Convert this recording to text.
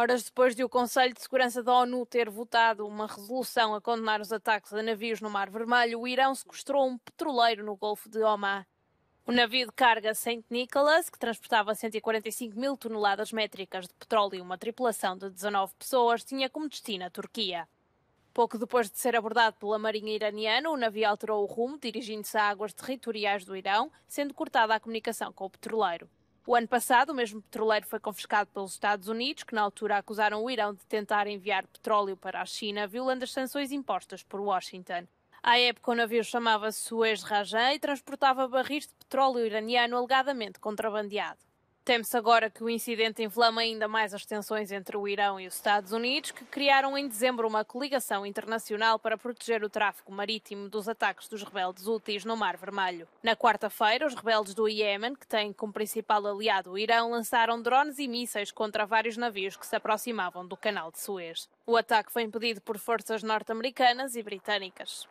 horas depois de o Conselho de Segurança da ONU ter votado uma resolução a condenar os ataques a navios no Mar Vermelho, o Irão sequestrou um petroleiro no Golfo de Oman. O navio de carga St. Nicholas, que transportava 145 mil toneladas métricas de petróleo e uma tripulação de 19 pessoas, tinha como destino a Turquia. Pouco depois de ser abordado pela marinha iraniana, o navio alterou o rumo, dirigindo-se a águas territoriais do Irão, sendo cortada a comunicação com o petroleiro. O ano passado, o mesmo petroleiro foi confiscado pelos Estados Unidos, que na altura acusaram o Irão de tentar enviar petróleo para a China, violando as sanções impostas por Washington. À época, o navio chamava-se Suez Rajan e transportava barris de petróleo iraniano alegadamente contrabandeado. Temos se agora que o incidente inflama ainda mais as tensões entre o Irão e os Estados Unidos, que criaram em dezembro uma coligação internacional para proteger o tráfego marítimo dos ataques dos rebeldes úteis no Mar Vermelho. Na quarta-feira, os rebeldes do Iémen, que têm como principal aliado o Irão, lançaram drones e mísseis contra vários navios que se aproximavam do Canal de Suez. O ataque foi impedido por forças norte-americanas e britânicas.